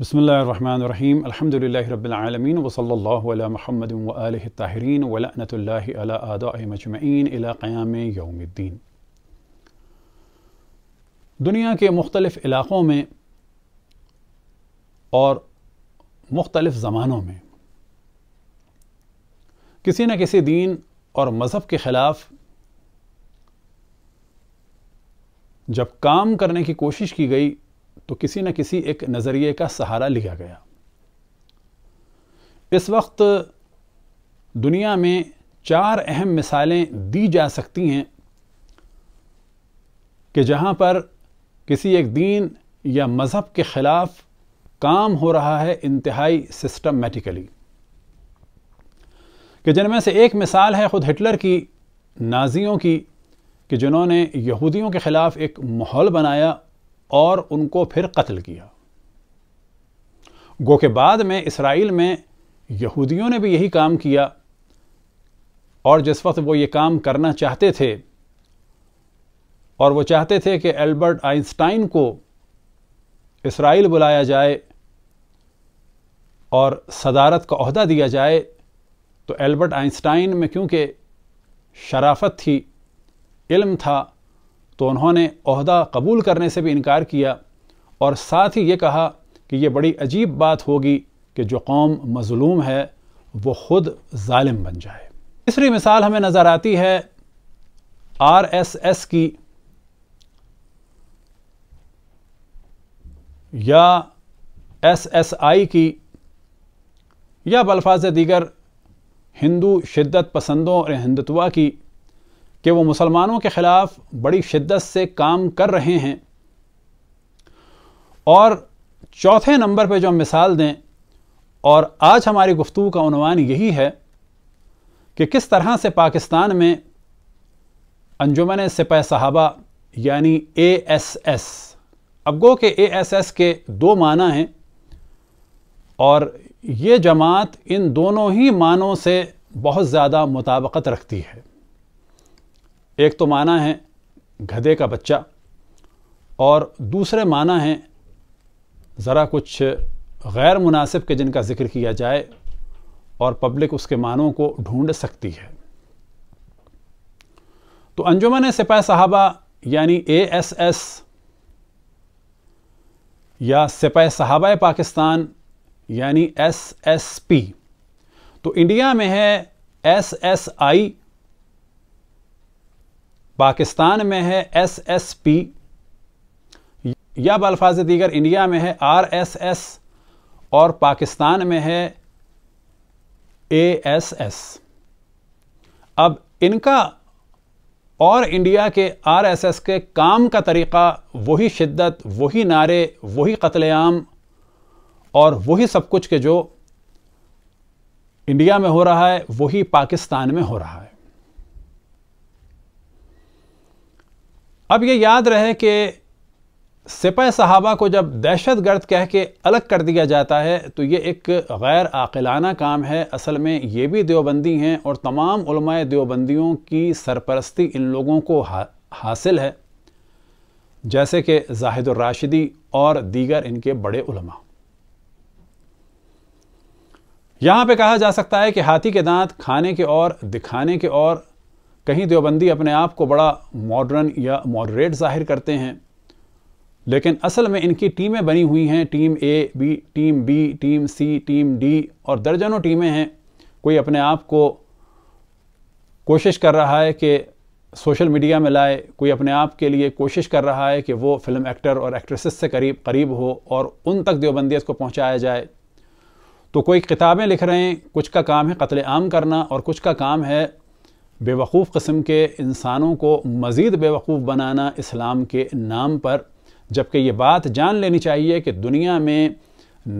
بسم الله الرحمن الرحيم الحمد لله رب العالمين وصلى الله على محمد وآله الطاهرين ولعنة الله على أعدائهم مجمعين إلى قيام يوم الدين دنیا کے مختلف علاقوں میں اور مختلف زمانوں میں کسی نہ کسی دین اور مذہب کے خلاف جب کام کرنے کی کوشش کی گئی तो किसी न किसी एक नज़रिए का सहारा लिया गया इस वक्त दुनिया में चार अहम मिसालें दी जा सकती हैं कि जहाँ पर किसी एक दीन या मज़हब के ख़िलाफ़ काम हो रहा है इंतहाई सिस्टमेटिकली कि जिनमें से एक मिसाल है ख़ुद हिटलर की नाजियों की कि जिन्होंने यहूदियों के ख़िलाफ़ एक माहौल बनाया और उनको फिर कत्ल किया गो के बाद में इसराइल में यहूदियों ने भी यही काम किया और जिस वक्त वो ये काम करना चाहते थे और वो चाहते थे कि एल्बर्ट आइंस्टाइन को इसराइल बुलाया जाए और सदारत का अहदा दिया जाए तो एल्बर्ट आइंस्टाइन में क्योंकि शराफत थी इल्म था तो उन्होंने अहदा कबूल करने से भी इनकार किया और साथ ही ये कहा कि ये बड़ी अजीब बात होगी कि जो कौम मज़लूम है वो ख़ुद ालिम बन जाए तीसरी मिसाल हमें नज़र आती है आर एस एस की या एस एस आई की या बल्फाज दीगर हिंदू शिद्दत पसंदों और हिंदुत्वा की कि वो मुसलमानों के ख़िलाफ़ बड़ी शिद्दत से काम कर रहे हैं और चौथे नंबर पे जो हम मिसाल दें और आज हमारी गुफ्तु का उनवान यही है कि किस तरह से पाकिस्तान में अंजुमन सिपह सहाबा यानी एस एस अब गो के एस एस के दो माना हैं और ये जमात इन दोनों ही मानों से बहुत ज़्यादा मुताबकत रखती है एक तो माना है गधे का बच्चा और दूसरे माना है ज़रा कुछ गैर मुनासिब के जिनका ज़िक्र किया जाए और पब्लिक उसके मानों को ढूंढ सकती है तो अंजुमन सिपाह साहबा यानी एएसएस एस एस या सिपाह साहबा पाकिस्तान यानी एस एस पी तो इंडिया में है एस एस आई पाकिस्तान में है एस एस पी या बल्फाज दीगर इंडिया में है आर एस एस और पाकिस्तान में है ए एस एस अब इनका और इंडिया के आरएसएस के काम का तरीक़ा वही शिद्दत वही नारे वही कत्लेआम और वही सब कुछ के जो इंडिया में हो रहा है वही पाकिस्तान में हो रहा है अब ये याद रहे कि सिपाह सहाबा को जब दहशत गर्द कह के अलग कर दिया जाता है तो ये एक गैर आकलाना काम है असल में ये भी देवबंदी हैं और तमाम देवबंदियों की सरपरस्ती इन लोगों को हा, हासिल है जैसे कि राशिदी और दीगर इनके बड़े उलमा यहाँ पे कहा जा सकता है कि हाथी के दांत खाने के और दिखाने के और कहीं देवबंदी अपने आप को बड़ा मॉडर्न या मॉडरेट जाहिर करते हैं लेकिन असल में इनकी टीमें बनी हुई हैं team A B team B team C team D और दर्जनों टीमें हैं कोई अपने आप को कोशिश कर रहा है कि सोशल मीडिया में लाए कोई अपने आप के लिए कोशिश कर रहा है कि वो फिल्म एक्टर और एक्ट्रेसेस से करीब करीब हो और उन तक देवबंदियत को पहुंचाया जाए तो कोई किताबें लिख रहे हैं कुछ का काम है कत्ल आम करना और कुछ का काम है बेवकूफ़ कस्म के इंसानों को मज़ीद बेवकूफ़ बनाना इस्लाम के नाम पर जबकि ये बात जान लेनी चाहिए कि दुनिया में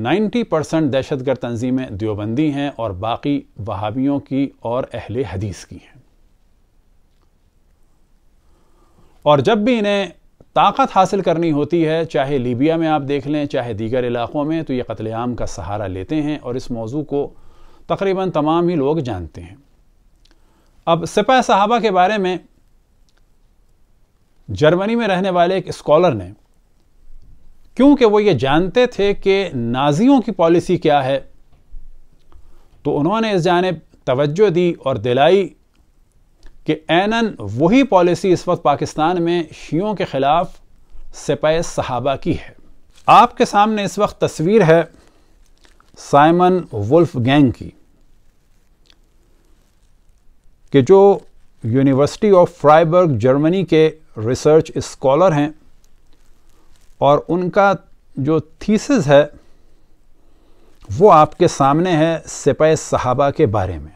90 परसेंट दहशत गर्द तंजीमें देवबंदी हैं और बाकी वहावियों की और अहल हदीस की हैं और जब भी इन्हें ताकत हासिल करनी होती है चाहे लीबिया में आप देख लें चाहे दीगर इलाक़ों में तो ये कत्लेआम का सहारा लेते हैं और इस मौजू को तकरीबन तमाम ही लोग जानते हैं अब सिपा साहबा के बारे में जर्मनी में रहने वाले एक स्कॉलर ने क्योंकि वो ये जानते थे कि नाजियों की पॉलिसी क्या है तो उन्होंने इस जानब तवज्जो दी और दिलाई कि एनन वही पॉलिसी इस वक्त पाकिस्तान में शियों के ख़िलाफ़ सिपाही सहाबा की है आपके सामने इस वक्त तस्वीर है साइमन वुल्फ गैंग की कि जो यूनिवर्सिटी ऑफ फ्राइबर्ग जर्मनी के रिसर्च स्कॉलर हैं और उनका जो थीसिस है वो आपके सामने है सिपाह साहबा के बारे में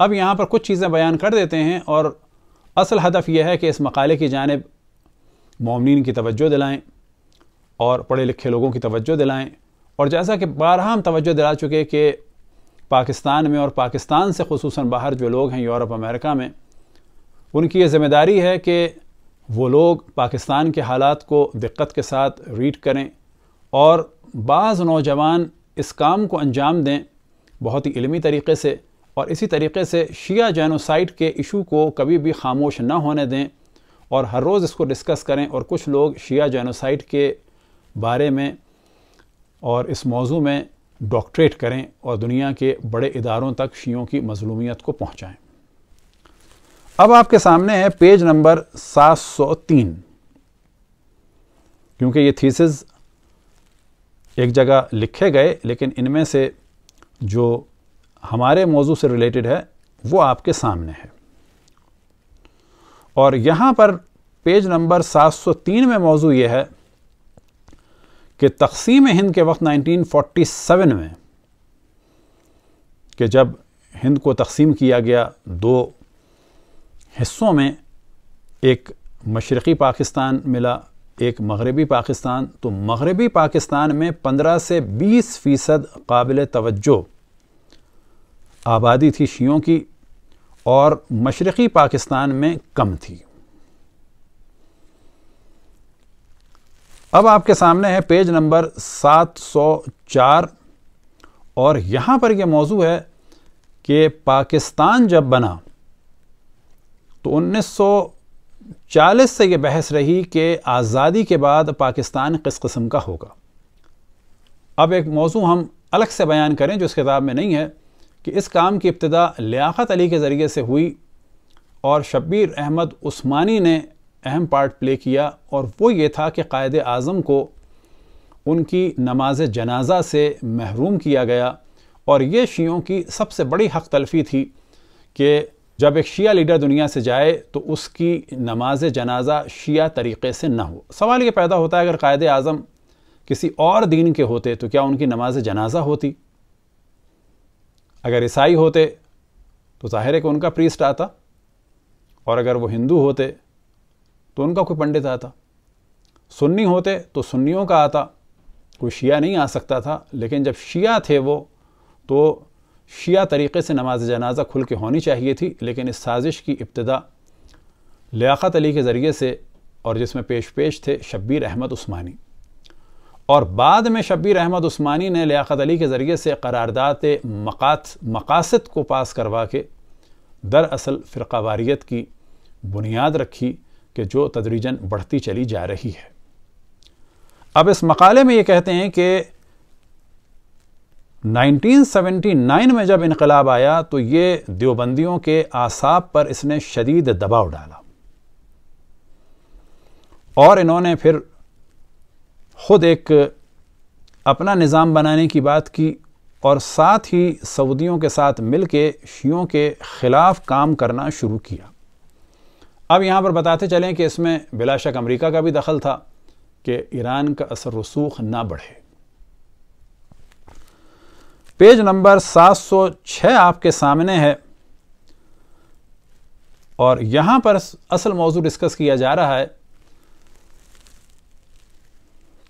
अब यहाँ पर कुछ चीज़ें बयान कर देते हैं और असल हदफ यह है कि इस मकाले की जानब ममिन की तवज्जो दिलाएं और पढ़े लिखे लोगों की तवज्जो दिलाएं और जैसा कि बारह हम तवज्जो दिला चुके कि पाकिस्तान में और पाकिस्तान से खसूस बाहर जो लोग हैं यूरोप अमेरिका में उनकी ये ज़िम्मेदारी है कि वो लोग पाकिस्तान के हालात को दिक्कत के साथ रीड करें और बाज़ नौजवान इस काम को अंजाम दें बहुत ही इलमी तरीके से और इसी तरीके से शिया जैनोसाइड के इशू को कभी भी खामोश ना होने दें और हर रोज़ इसको डिस्कस करें और कुछ लोग शिया जैनोसाइड के बारे में और इस मौजू में डॉक्ट्रेट करें और दुनिया के बड़े इदारों तक शियों की मजलूमियत को पहुंचाएं अब आपके सामने है पेज नंबर 703 क्योंकि ये थीसिस एक जगह लिखे गए लेकिन इनमें से जो हमारे मौजू से रिलेटेड है वो आपके सामने है और यहाँ पर पेज नंबर 703 में मौजू ये है कि तकसीम हिंद के वक्त 1947 में कि जब हिंद को तकसीम किया गया दो हिस्सों में एक मशरक़ी पाकिस्तान मिला एक मगरबी पाकिस्तान तो मगरबी पाकिस्तान में 15 से 20 फ़ीसद काबिल तवज्जो आबादी थी शीयों की और मशरक़ी पाकिस्तान में कम थी अब आपके सामने है पेज नंबर 704 और यहाँ पर यह मौजू है कि पाकिस्तान जब बना तो 1940 से ये बहस रही कि आज़ादी के बाद पाकिस्तान किस किस्म का होगा अब एक मौजू हम अलग से बयान करें जो इस किताब में नहीं है कि इस काम की इब्तदा लियाकत अली के ज़रिए से हुई और शब्बीर अहमद उस्मानी ने अहम पार्ट प्ले किया और वो ये था कि कायद अज़म को उनकी नमाज जनाजा से महरूम किया गया और ये शीयों की सबसे बड़ी हक तलफी थी कि जब एक शिया लीडर दुनिया से जाए तो उसकी नमाज जनाजा शिया तरीक़े से ना हो सवाल ये पैदा होता है अगर कायद अज़म किसी और दीन के होते तो क्या उनकी नमाज जनाजा होती अगर ईसाई होते तो ज़ाहिर है कि उनका प्रीस्ट आता और अगर वो हिंदू होते तो उनका कोई पंडित आता सुन्नी होते तो सुन्नियों का आता कोई शिया नहीं आ सकता था लेकिन जब शिया थे वो तो शिया तरीके से नमाज जनाजा खुल के होनी चाहिए थी लेकिन इस साजिश की इब्तदा लियाक़त अली के ज़रिए से और जिसमें पेश पेश थे शब्बीर अहमद उस्मानी और बाद में शब्बीर अहमद उस्मानी ने लियाक़त अली के ज़रिए से करारदात मकात मकासद को पास करवा के दरअसल फ़िरकावारीत की बुनियाद रखी कि जो तदरीजन बढ़ती चली जा रही है अब इस मकाले में ये कहते हैं कि 1979 में जब इनकलाब आया तो ये देवबंदियों के आसाब पर इसने शदीद दबाव डाला और इन्होंने फिर खुद एक अपना निज़ाम बनाने की बात की और साथ ही सऊदियों के साथ मिलके शियों के ख़िलाफ़ काम करना शुरू किया अब यहाँ पर बताते चलें कि इसमें बिलाशक अमेरिका का भी दखल था कि ईरान का असर रसूख ना बढ़े पेज नंबर 706 आपके सामने है और यहां पर असल मौजू डिस्कस किया जा रहा है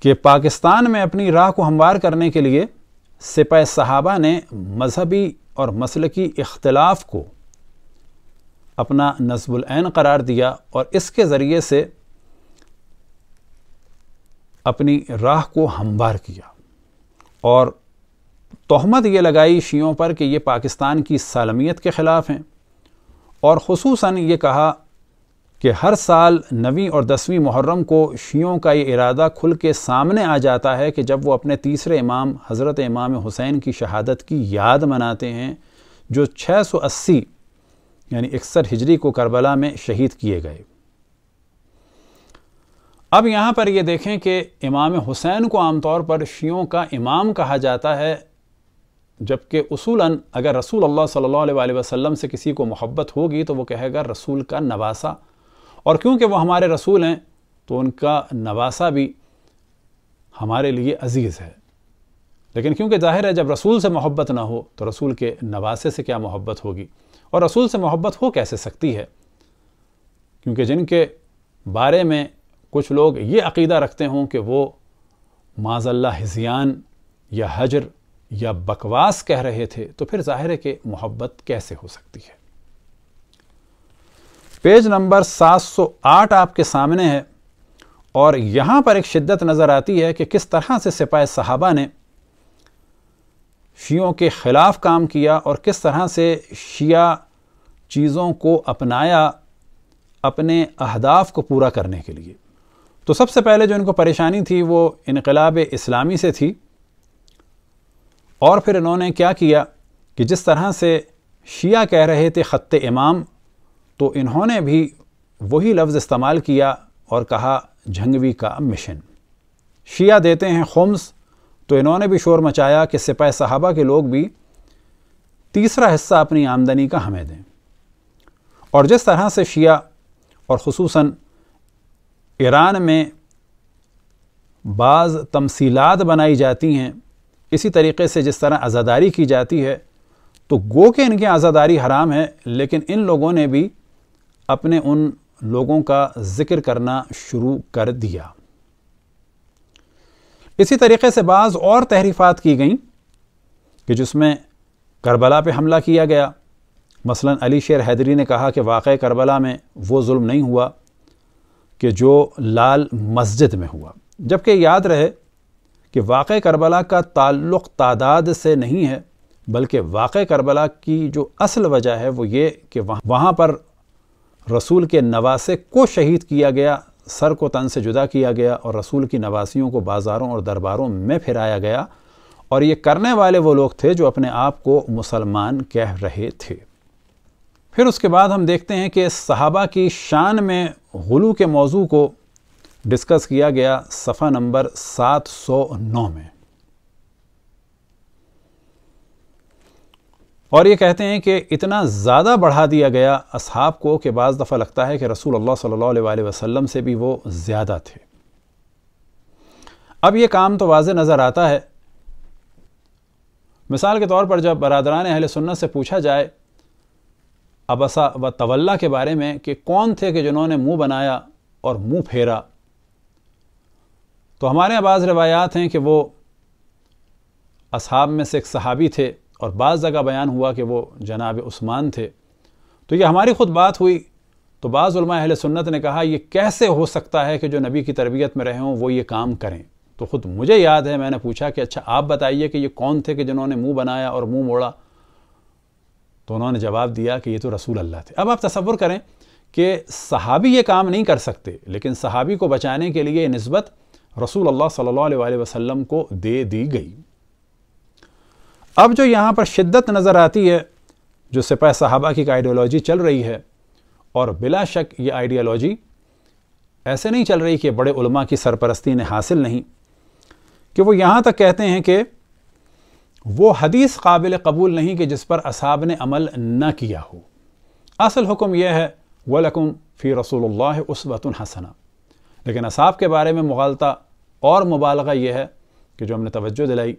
कि पाकिस्तान में अपनी राह को हमवार करने के लिए सिपाही सहाबा ने मजहबी और मसल की इख्तलाफ को अपना नस्बुलैन करार दिया और इसके ज़रिए से अपनी राह को हमवार किया और तहमत ये लगाई शीयों पर कि ये पाकिस्तान की सालमियत के ख़िलाफ़ हैं और खसूस ये कहा कि हर साल नवी और दसवीं मुहर्रम को शीयों का ये इरादा खुल के सामने आ जाता है कि जब वो अपने तीसरे इमाम हज़रत इमाम हुसैन की शहादत की याद मनाते हैं जो 680 यानी इकसठ हिजरी को करबला में शहीद किए गए अब यहाँ पर यह देखें कि इमाम हुसैन को आमतौर पर शियों का इमाम कहा जाता है जबकि उसूलन अगर रसूल अल्लाह सल्लल्लाहु अलैहि वसल्लम से किसी को मोहब्बत होगी तो वो कहेगा रसूल का नवासा और क्योंकि वो हमारे रसूल हैं तो उनका नवासा भी हमारे लिए अजीज़ है लेकिन क्योंकि जाहिर है जब रसूल से मोहब्बत ना हो तो रसूल के नवासे से क्या मोहब्बत होगी और रसूल से मोहब्बत हो कैसे सकती है क्योंकि जिनके बारे में कुछ लोग ये अकीदा रखते हों कि वो माजल्ला हिजियान या हजर या बकवास कह रहे थे तो फिर जाहिर है कि मोहब्बत कैसे हो सकती है पेज नंबर 708 आपके सामने है और यहाँ पर एक शिद्दत नज़र आती है कि किस तरह से सिपाही साहबा ने शियों के ख़िलाफ़ काम किया और किस तरह से शिया चीज़ों को अपनाया अपने अहदाफ को पूरा करने के लिए तो सबसे पहले जो इनको परेशानी थी वो इनकलाब इस्लामी से थी और फिर इन्होंने क्या किया कि जिस तरह से शिया कह रहे थे ख़त इमाम तो इन्होंने भी वही लफ्ज़ इस्तेमाल किया और कहा जंगवी का मिशन शिया देते हैं खुम्स तो इन्होंने भी शोर मचाया कि सिपाह साहबा के लोग भी तीसरा हिस्सा अपनी आमदनी का हमें दें और जिस तरह से शिया और खसूस ईरान में बाज़ तमसीलात बनाई जाती हैं इसी तरीके से जिस तरह आज़ादारी की जाती है तो गो के इनकी आज़ादारी हराम है लेकिन इन लोगों ने भी अपने उन लोगों का ज़िक्र करना शुरू कर दिया इसी तरीके से बाज़ और तहरीफ़ात की गई कि जिसमें करबला पे हमला किया गया मसलन अली शेर हैदरी ने कहा कि वाक़ करबला में वो जुल्म नहीं हुआ कि जो लाल मस्जिद में हुआ जबकि याद रहे कि वाक़ करबला का ताल्लुक़ तादाद से नहीं है बल्कि वाक़ करबला की जो असल वजह है वो ये कि वहाँ वहाँ पर रसूल के नवासे को शहीद किया गया सर को तन से जुदा किया गया और रसूल की नवासियों को बाज़ारों और दरबारों में फिराया गया और ये करने वाले वो लोग थे जो अपने आप को मुसलमान कह रहे थे फिर उसके बाद हम देखते हैं कि सहाबा की शान में गलू के मौजू को डिस्कस किया गया सफ़ा नंबर 709 में और ये कहते हैं कि इतना ज़्यादा बढ़ा दिया गया असहाब को कि बज़ दफ़ा लगता है कि रसूल अल्लाह सल्लल्लाहु अलैहि वसल्लम से भी वो ज़्यादा थे अब ये काम तो वाज नज़र आता है मिसाल के तौर पर जब बरदरान अहल सुन्नत से पूछा जाए अबसा व तवल्ला के बारे में कि कौन थे कि जिन्होंने मुंह बनाया और मुंह फेरा तो हमारे बाज़ रवायात हैं कि वो असहाब में से एक सहाबी थे और बाज़ जगह बयान हुआ कि वो जनाब उस्मान थे तो ये हमारी खुद बात हुई तो बाज़ुलमा अहल सुन्नत ने कहा यह कैसे हो सकता है कि जो नबी की तरबियत में रहे हों वो ये काम करें तो ख़ुद मुझे याद है मैंने पूछा कि अच्छा आप बताइए कि ये कौन थे कि जिन्होंने मुंह बनाया और मुंह मोड़ा तो उन्होंने जवाब दिया कि ये तो रसूल अल्लाह थे अब आप तस्वुर करें कि सहाबी ये काम नहीं कर सकते लेकिन सहाबी को बचाने के लिए नस्बत रसूल अल्लाह सल्लल्लाहु अलैहि वसल्लम को दे दी गई अब जो यहाँ पर शिद्दत नज़र आती है जो सिपा साहबा की आइडियोलॉजी चल रही है और बिला शक ये आइडियोलॉजी ऐसे नहीं चल रही कि बड़े उलमा की सरपरस्ती ने हासिल नहीं कि वो यहाँ तक कहते हैं कि वो हदीस काबिल कबूल नहीं कि जिस पर असाब ने अमल न किया हो असल हुक्म यह है वलकुम फ़ी रसूल उसवत हसना लेकिन असाब के बारे में मुगालता और मुबालगा यह है कि जो हमने तवज्जो दिलाई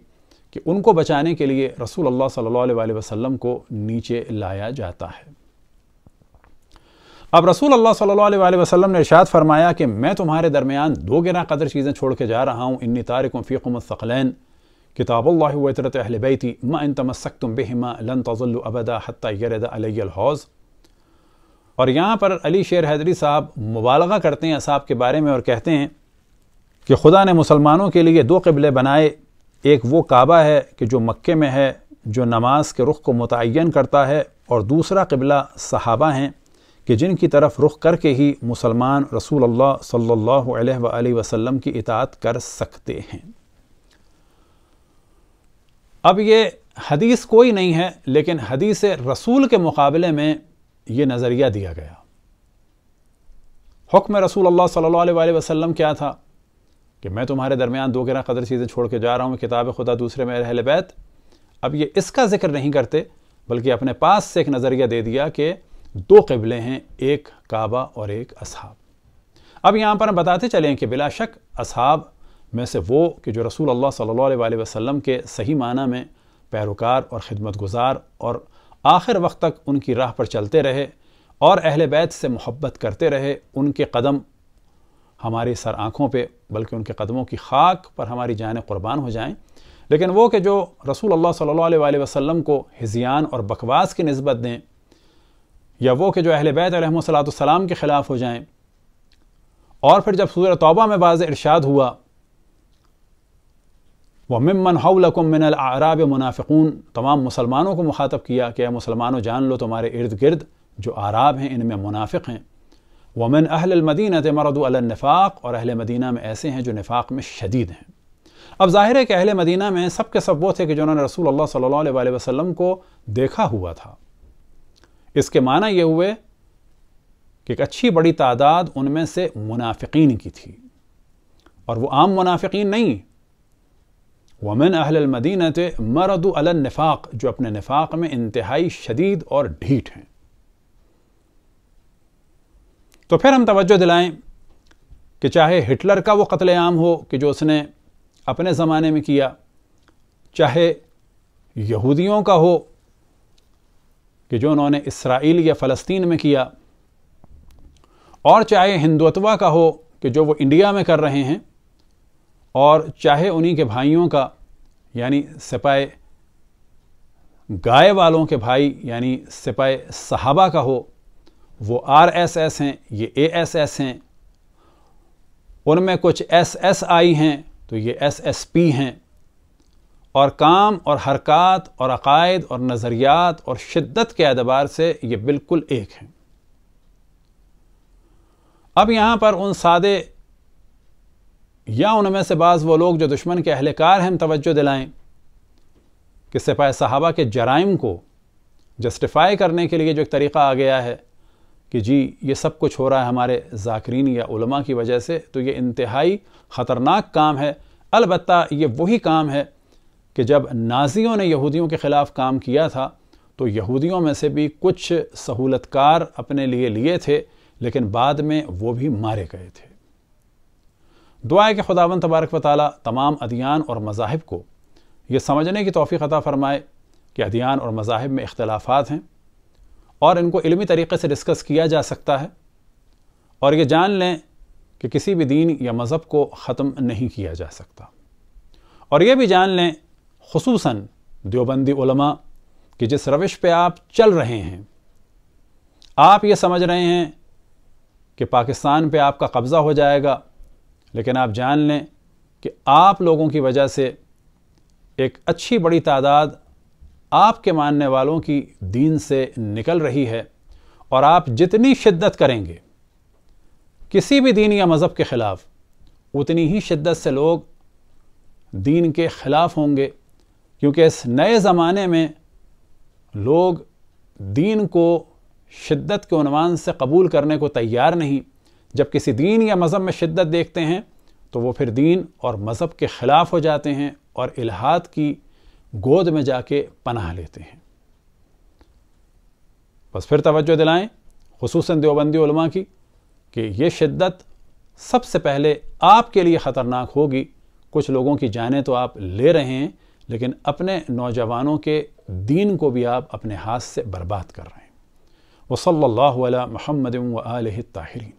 कि उनको बचाने के लिए रसूल अल्लाह सल्लल्लाहु अलैहि वसल्लम को नीचे लाया जाता है अब रसूल अल्लाह सल्लल्लाहु अलैहि वसल्लम ने इरशाद फरमाया कि मैं तुम्हारे दरमियान दो गिरा कदर चीज़ें छोड़ के जा रहा हूँ इन्नी तारकुम फ़ीकुम सकलैन किताब अल्लाह वतरत अहलबैती मा इन तमस्क तुम बेहमा लन तजल्लु अबदा हत्ता अलहौज़ और यहाँ पर अली शेर हैदरी साहब मुबालगा करते हैं असाब के बारे में और कहते हैं कि खुदा ने मुसलमानों के लिए दो कबले बनाए एक वो काबा है कि जो मक्के में है जो नमाज के रुख को मुतन करता है और दूसरा कबला सहाबा हैं कि जिनकी तरफ रुख करके ही मुसलमान रसूल अल्लाह सल्लल्लाहु अलैहि वसल्लम की इतात कर सकते हैं अब ये हदीस कोई नहीं है लेकिन हदीस रसूल के मुकाबले में ये नज़रिया दिया गया हुक्म रसूल अल्लाह सल्लल्लाहु अलैहि वसल्लम क्या था कि मैं तुम्हारे दरमियान दो गिरा कदर चीज़ें छोड़ के जा रहा हूँ किताब खुदा दूसरे में अहल बैत अब ये इसका जिक्र नहीं करते बल्कि अपने पास से एक नज़रिया दे दिया कि दो कबले हैं एक काबा और एक असहाब अब यहाँ पर हम बताते चले कि बिला शक असहाब में से वो कि जो रसूल अल्लाह सल्लल्लाहु अलैहि वसल्लम के सही माना में पैरोकार और ख़िदमत गुजार और आखिर वक्त तक उनकी राह पर चलते रहे और अहल बैत से मोहब्बत करते रहे उनके कदम हमारी सर आँखों पर बल्कि उनके कदमों की खाक पर हमारी जान क़ुरबान हो जाएँ लेकिन वो कि जो रसूल अल्लाह सल्लल्लाहु अलैहि वसल्लम को हिजियान और बकवास की नस्बत दें या वो कि जो अहले बैत सलाम के ख़िलाफ़ हो जाएं और फिर जब सूर तौबा में वाज इरशाद हुआ व ममन हौलकुम मिनल आराब मुनाफिकून तमाम मुसलमानों को मुखातब किया कि मुसलमानों जान लो तुम्हारे इर्द गिर्द जो आराब हैं इनमें मुनाफ़ हैं वमन अहलमदीनत मरद नफ़ाक और अहल मदीना में ऐसे हैं जो नफाक में शदीद हैं अब ज़ाहिर है कि अहल मदीना में सब के सब वो थे कि जिन्होंने रसूल अल्लाह सल्लल्लाहु अलैहि वसल्लम को देखा हुआ था इसके माना ये हुए कि एक अच्छी बड़ी तादाद उनमें से मुनाफिकीन की थी और वह आम मुनाफिकीन नहीं वमन अहलमदीनत मरद नफ़ाक जो अपने नफ़ाक में इंतहाई शदीद और ढीठ हैं तो फिर हम तवज्जो दिलाएं कि चाहे हिटलर का वो कत्लेआम हो कि जो उसने अपने ज़माने में किया चाहे यहूदियों का हो कि जो उन्होंने इसराइल या फ़लस्तीन में किया और चाहे हिंदुत्वा का हो कि जो वो इंडिया में कर रहे हैं और चाहे उन्हीं के भाइयों का यानी सिपाही गाय वालों के भाई यानी सिपाही सहाबा का हो वो आर एस एस हैं ये ए एस एस हैं उनमें कुछ एस एस आई हैं तो ये एस एस पी हैं और काम और हरकत और अकायद और नज़रियात और शिद्दत के अतबार से ये बिल्कुल एक हैं अब यहाँ पर उन सादे या उनमें से बाज़ वो लोग जो दुश्मन के अहलकार हैं तवज्जो दिलाएं कि सिपाही साहबा के जराइम को जस्टिफाई करने के लिए जो एक तरीक़ा आ गया है कि जी ये सब कुछ हो रहा है हमारे जाकरीन या उलमा की वजह से तो ये इंतहाई ख़तरनाक काम है अलबत् ये वही काम है कि जब नाजियों ने यहूदियों के ख़िलाफ़ काम किया था तो यहूदियों में से भी कुछ सहूलतकार अपने लिए लिए थे लेकिन बाद में वो भी मारे गए थे दुआ के कि खुदावन तबारक व तमाम अदियान और मजाहब को ये समझने की तोफ़ी अता फ़रमाए कि अदियान और मजाहब में इख्तलाफात हैं और इनको इलमी तरीके से डिस्कस किया जा सकता है और ये जान लें कि किसी भी दीन या मज़हब को ख़त्म नहीं किया जा सकता और ये भी जान लें खसूस देवबंदी उलमा कि जिस रविश पे आप चल रहे हैं आप ये समझ रहे हैं कि पाकिस्तान पे आपका कब्ज़ा हो जाएगा लेकिन आप जान लें कि आप लोगों की वजह से एक अच्छी बड़ी तादाद आपके मानने वालों की दीन से निकल रही है और आप जितनी शिद्दत करेंगे किसी भी दीन या मज़हब के ख़िलाफ़ उतनी ही शिद्दत से लोग दीन के ख़िलाफ़ होंगे क्योंकि इस नए ज़माने में लोग दीन को शिद्दत के अनवान से कबूल करने को तैयार नहीं जब किसी दीन या मज़हब में शिद्दत देखते हैं तो वो फिर दीन और मज़हब के ख़िलाफ़ हो जाते हैं और इलाहात की गोद में जाके पनाह लेते हैं बस फिर तवज्जो दिलाएं खसूस देवबंदी उलमा की कि ये शिद्दत सबसे पहले आपके लिए ख़तरनाक होगी कुछ लोगों की जानें तो आप ले रहे हैं लेकिन अपने नौजवानों के दीन को भी आप अपने हाथ से बर्बाद कर रहे हैं वसल्ला महमद व आल ताहरीन